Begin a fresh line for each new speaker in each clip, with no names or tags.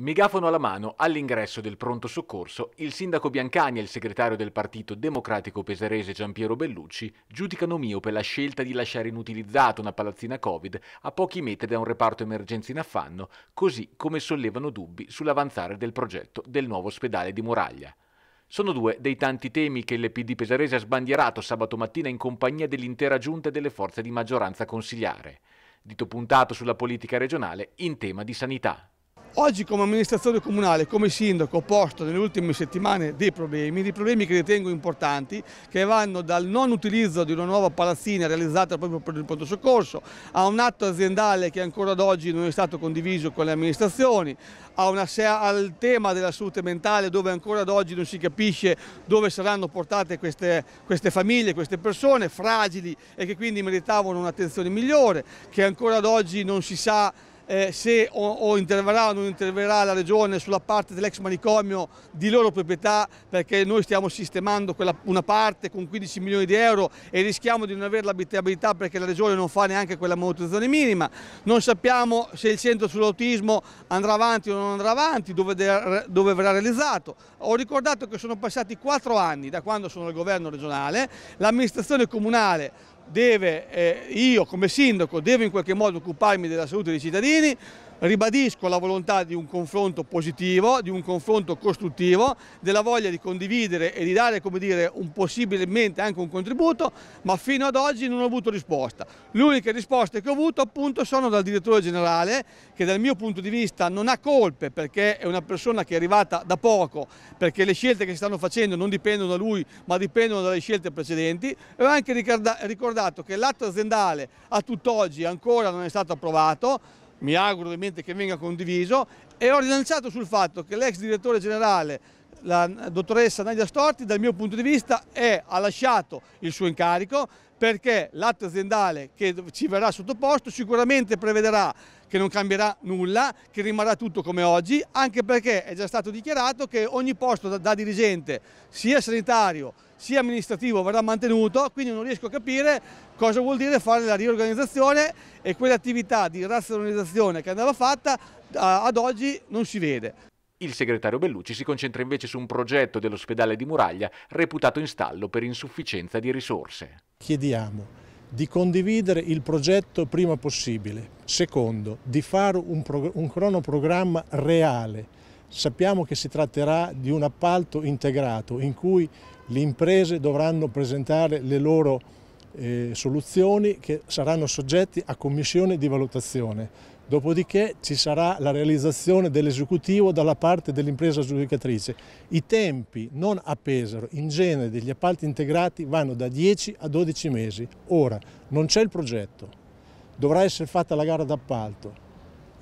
Megafono alla mano, all'ingresso del pronto soccorso, il sindaco Biancani e il segretario del Partito Democratico Pesarese Giampiero Bellucci giudicano miope la scelta di lasciare inutilizzata una palazzina Covid a pochi metri da un reparto emergenza in affanno, così come sollevano dubbi sull'avanzare del progetto del nuovo ospedale di Muraglia. Sono due dei tanti temi che l'EPD PD pesarese ha sbandierato sabato mattina in compagnia dell'intera giunta e delle forze di maggioranza consigliare. Dito puntato sulla politica regionale in tema di sanità.
Oggi come amministratore comunale, come sindaco, ho posto nelle ultime settimane dei problemi, dei problemi che ritengo importanti, che vanno dal non utilizzo di una nuova palazzina realizzata proprio per il pronto soccorso, a un atto aziendale che ancora ad oggi non è stato condiviso con le amministrazioni, una, al tema della salute mentale dove ancora ad oggi non si capisce dove saranno portate queste, queste famiglie, queste persone fragili e che quindi meritavano un'attenzione migliore, che ancora ad oggi non si sa eh, se o, o, interverrà o non interverrà la Regione sulla parte dell'ex manicomio di loro proprietà perché noi stiamo sistemando quella, una parte con 15 milioni di euro e rischiamo di non avere l'abitabilità perché la Regione non fa neanche quella manutenzione minima. Non sappiamo se il centro sull'autismo andrà avanti o non andrà avanti, dove, de, dove verrà realizzato. Ho ricordato che sono passati 4 anni da quando sono al governo regionale, l'amministrazione comunale deve, eh, io come sindaco devo in qualche modo occuparmi della salute dei cittadini, Ribadisco la volontà di un confronto positivo, di un confronto costruttivo, della voglia di condividere e di dare come dire, un, possibilmente anche un contributo, ma fino ad oggi non ho avuto risposta. L'unica risposta che ho avuto appunto sono dal direttore generale che dal mio punto di vista non ha colpe perché è una persona che è arrivata da poco, perché le scelte che si stanno facendo non dipendono da lui ma dipendono dalle scelte precedenti. E ho anche ricordato che l'atto aziendale a tutt'oggi ancora non è stato approvato, mi auguro ovviamente che venga condiviso e ho rilanciato sul fatto che l'ex direttore generale la dottoressa Nadia Storti dal mio punto di vista è, ha lasciato il suo incarico perché l'atto aziendale che ci verrà sottoposto sicuramente prevederà che non cambierà nulla, che rimarrà tutto come oggi, anche perché è già stato dichiarato che ogni posto da, da dirigente, sia sanitario sia amministrativo verrà mantenuto, quindi non riesco a capire cosa vuol dire fare la riorganizzazione e quell'attività di razionalizzazione che andava fatta eh, ad oggi non si vede.
Il segretario Bellucci si concentra invece su un progetto dell'ospedale di Muraglia reputato in stallo per insufficienza di risorse.
Chiediamo di condividere il progetto prima possibile, secondo, di fare un, un cronoprogramma reale Sappiamo che si tratterà di un appalto integrato in cui le imprese dovranno presentare le loro eh, soluzioni che saranno soggetti a commissione di valutazione. Dopodiché ci sarà la realizzazione dell'esecutivo dalla parte dell'impresa giudicatrice. I tempi non a Pesaro, in genere degli appalti integrati vanno da 10 a 12 mesi. Ora non c'è il progetto, dovrà essere fatta la gara d'appalto,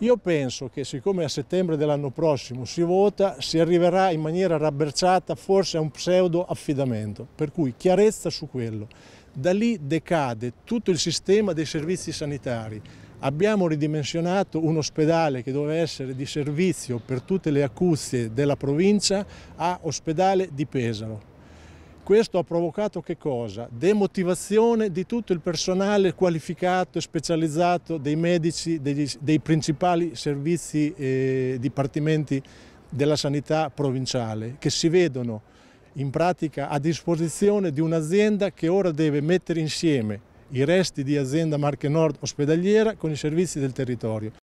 io penso che siccome a settembre dell'anno prossimo si vota, si arriverà in maniera rabberciata forse a un pseudo affidamento, per cui chiarezza su quello. Da lì decade tutto il sistema dei servizi sanitari. Abbiamo ridimensionato un ospedale che doveva essere di servizio per tutte le acuzie della provincia a ospedale di Pesaro. Questo ha provocato che cosa? Demotivazione di tutto il personale qualificato e specializzato dei medici, degli, dei principali servizi e eh, dipartimenti della sanità provinciale che si vedono in pratica a disposizione di un'azienda che ora deve mettere insieme i resti di azienda Marche Nord ospedaliera con i servizi del territorio.